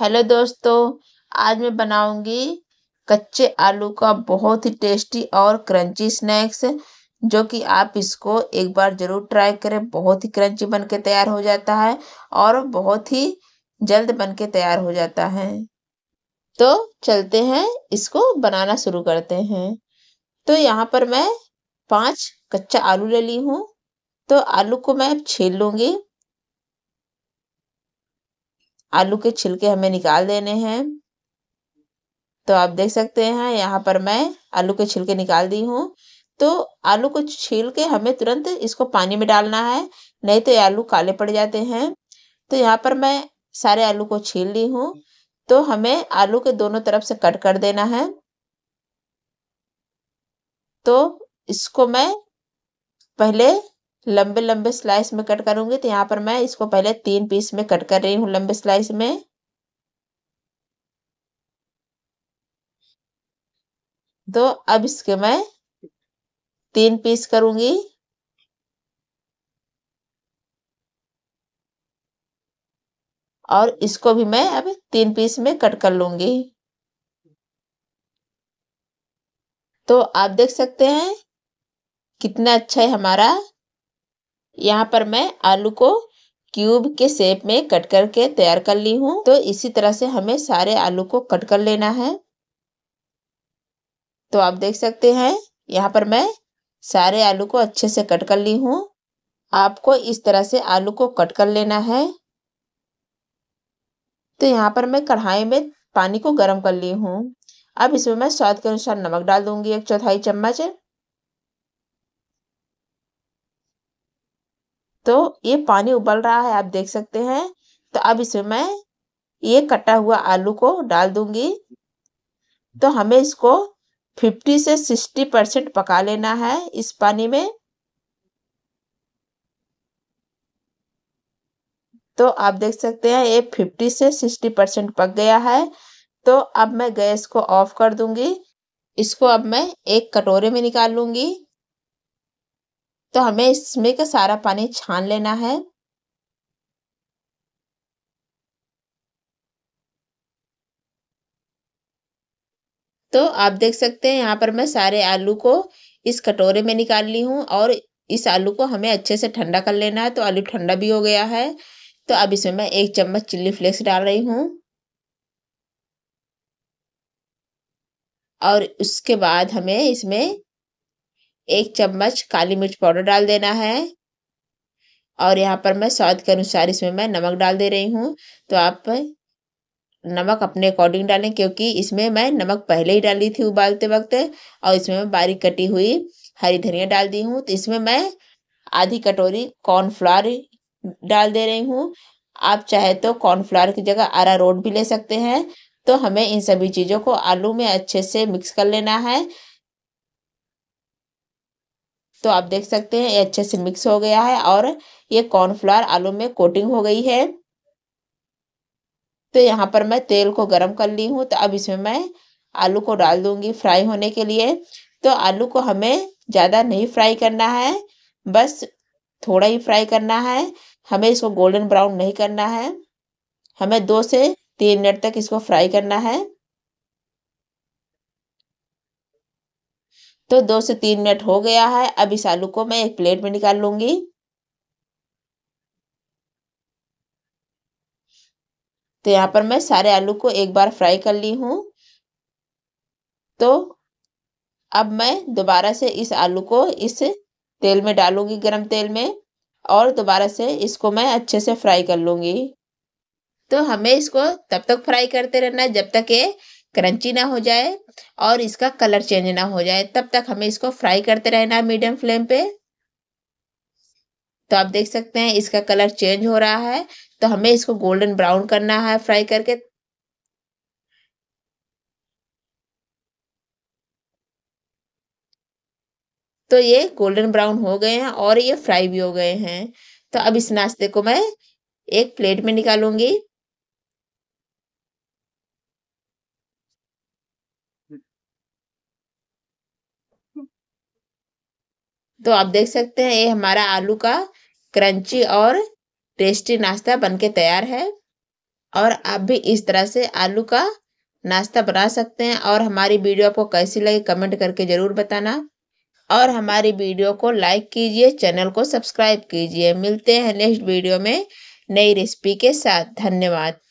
hello दोस्तों आज मैं बनाऊंगी कच्चे आलू का बहुत ही टेस्टी और क्रंची स्नैक्स जो कि आप इसको एक बार ज़रूर ट्राई करें बहुत ही क्रंची बन के तैयार हो जाता है और बहुत ही जल्द बन के तैयार हो जाता है तो चलते हैं इसको बनाना शुरू करते हैं तो यहाँ पर मैं पांच कच्चा आलू ले ली हूँ तो आलू को मैं छील लूँगी आलू के छिलके हमें निकाल देने हैं तो आप देख सकते हैं यहाँ पर मैं आलू के छिलके निकाल दी हूँ तो आलू को छील के हमें तुरंत इसको पानी में डालना है नहीं तो ये आलू काले पड़ जाते हैं तो यहाँ पर मैं सारे आलू को छील ली हूँ तो हमें आलू के दोनों तरफ से कट कर देना है तो इसको मैं पहले लंबे लंबे स्लाइस में कट करूंगी तो यहाँ पर मैं इसको पहले तीन पीस में कट कर रही हूँ लंबे स्लाइस में तो अब इसके मैं तीन पीस करूंगी और इसको भी मैं अब तीन पीस में कट कर लूंगी तो आप देख सकते हैं कितना अच्छा है हमारा यहाँ पर मैं आलू को क्यूब के शेप में कट करके तैयार कर ली हूँ तो इसी तरह से हमें सारे आलू को कट कर लेना है तो आप देख सकते हैं यहाँ पर मैं सारे आलू को अच्छे से कट कर ली हूँ आपको इस तरह से आलू को कट कर लेना है तो यहाँ पर मैं कढ़ाई में पानी को गर्म कर ली हूँ अब इसमें मैं स्वाद के अनुसार नमक डाल दूंगी एक चौथाई चम्मच तो ये पानी उबल रहा है आप देख सकते हैं तो अब इसमें मैं ये कटा हुआ आलू को डाल दूंगी तो हमें इसको 50 से 60 परसेंट पका लेना है इस पानी में तो आप देख सकते हैं ये 50 से 60 परसेंट पक गया है तो अब मैं गैस को ऑफ कर दूंगी इसको अब मैं एक कटोरे में निकाल लूंगी तो हमें इसमें का सारा पानी छान लेना है तो आप देख सकते हैं यहाँ पर मैं सारे आलू को इस कटोरे में निकाल ली हूँ और इस आलू को हमें अच्छे से ठंडा कर लेना है तो आलू ठंडा भी हो गया है तो अब इसमें मैं एक चम्मच चिल्ली फ्लेक्स डाल रही हूँ और उसके बाद हमें इसमें एक चम्मच काली मिर्च पाउडर डाल देना है और यहाँ पर मैं स्वाद के अनुसार इसमें मैं नमक डाल दे रही हूँ तो आप नमक अपने अकॉर्डिंग डालें क्योंकि इसमें मैं नमक पहले ही डाली थी उबालते वक्त और इसमें मैं बारीक कटी हुई हरी धनिया डाल दी हूँ तो इसमें मैं आधी कटोरी कॉर्नफ्लावर डाल दे रही हूँ आप चाहे तो कॉर्नफ्लावर की जगह आरा रोट भी ले सकते हैं तो हमें इन सभी चीज़ों को आलू में अच्छे से मिक्स कर लेना है तो आप देख सकते हैं ये अच्छे से मिक्स हो गया है और ये कॉर्नफ्लावर आलू में कोटिंग हो गई है तो यहाँ पर मैं तेल को गर्म कर ली हूँ तो अब इसमें मैं आलू को डाल दूंगी फ्राई होने के लिए तो आलू को हमें ज़्यादा नहीं फ्राई करना है बस थोड़ा ही फ्राई करना है हमें इसको गोल्डन ब्राउन नहीं करना है हमें दो से तीन मिनट तक इसको फ्राई करना है तो दो से तीन मिनट हो गया है अब इस आलू को मैं एक प्लेट में निकाल लूंगी तो यहाँ पर मैं सारे आलू को एक बार फ्राई कर ली हूँ तो अब मैं दोबारा से इस आलू को इस तेल में डालूंगी गरम तेल में और दोबारा से इसको मैं अच्छे से फ्राई कर लूँगी तो हमें इसको तब तक फ्राई करते रहना है जब तक ये क्रंची ना हो जाए और इसका कलर चेंज ना हो जाए तब तक हमें इसको फ्राई करते रहना है मीडियम फ्लेम पे तो आप देख सकते हैं इसका कलर चेंज हो रहा है तो हमें इसको गोल्डन ब्राउन करना है फ्राई करके तो ये गोल्डन ब्राउन हो गए हैं और ये फ्राई भी हो गए हैं तो अब इस नाश्ते को मैं एक प्लेट में निकालूंगी तो आप देख सकते हैं ये हमारा आलू का क्रंची और टेस्टी नाश्ता बनके तैयार है और आप भी इस तरह से आलू का नाश्ता बना सकते हैं और हमारी वीडियो आपको कैसी लगी कमेंट करके ज़रूर बताना और हमारी वीडियो को लाइक कीजिए चैनल को सब्सक्राइब कीजिए मिलते हैं नेक्स्ट वीडियो में नई रेसिपी के साथ धन्यवाद